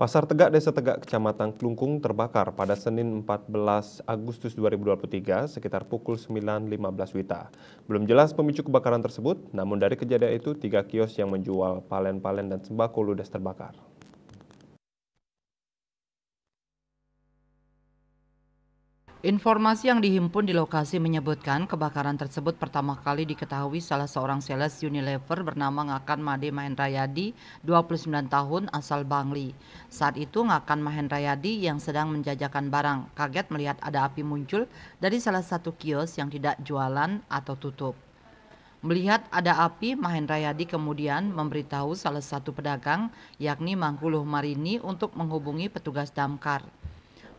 Pasar Tegak Desa Tegak Kecamatan Klungkung terbakar pada Senin 14 Agustus 2023 sekitar pukul 9.15 Wita. Belum jelas pemicu kebakaran tersebut, namun dari kejadian itu tiga kios yang menjual palen-palen dan sembako ludes terbakar. Informasi yang dihimpun di lokasi menyebutkan kebakaran tersebut pertama kali diketahui salah seorang sales Unilever bernama Ngakan Made Mahendrayadi, 29 tahun, asal Bangli. Saat itu Ngakan Mahendrayadi yang sedang menjajakan barang kaget melihat ada api muncul dari salah satu kios yang tidak jualan atau tutup. Melihat ada api, Mahendrayadi kemudian memberitahu salah satu pedagang yakni Mangkuluh Marini untuk menghubungi petugas damkar.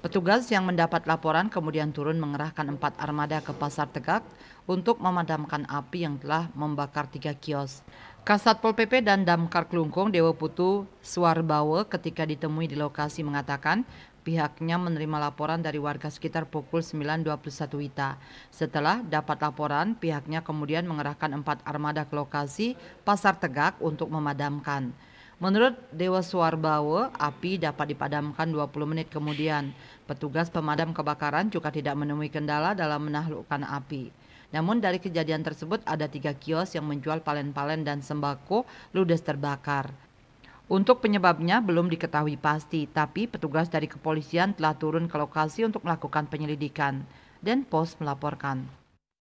Petugas yang mendapat laporan kemudian turun mengerahkan empat armada ke Pasar Tegak untuk memadamkan api yang telah membakar tiga kios. Kasat Pol PP dan Damkar Klungkung Dewa Putu Suarbawa ketika ditemui di lokasi mengatakan Pihaknya menerima laporan dari warga sekitar pukul 9.21 WITA. Setelah dapat laporan, pihaknya kemudian mengerahkan empat armada ke lokasi Pasar Tegak untuk memadamkan. Menurut Dewa Suarbawa, api dapat dipadamkan 20 menit kemudian. Petugas pemadam kebakaran juga tidak menemui kendala dalam menahlukkan api. Namun dari kejadian tersebut ada tiga kios yang menjual palen-palen dan sembako ludes terbakar. Untuk penyebabnya belum diketahui pasti, tapi petugas dari kepolisian telah turun ke lokasi untuk melakukan penyelidikan. Dan pos melaporkan.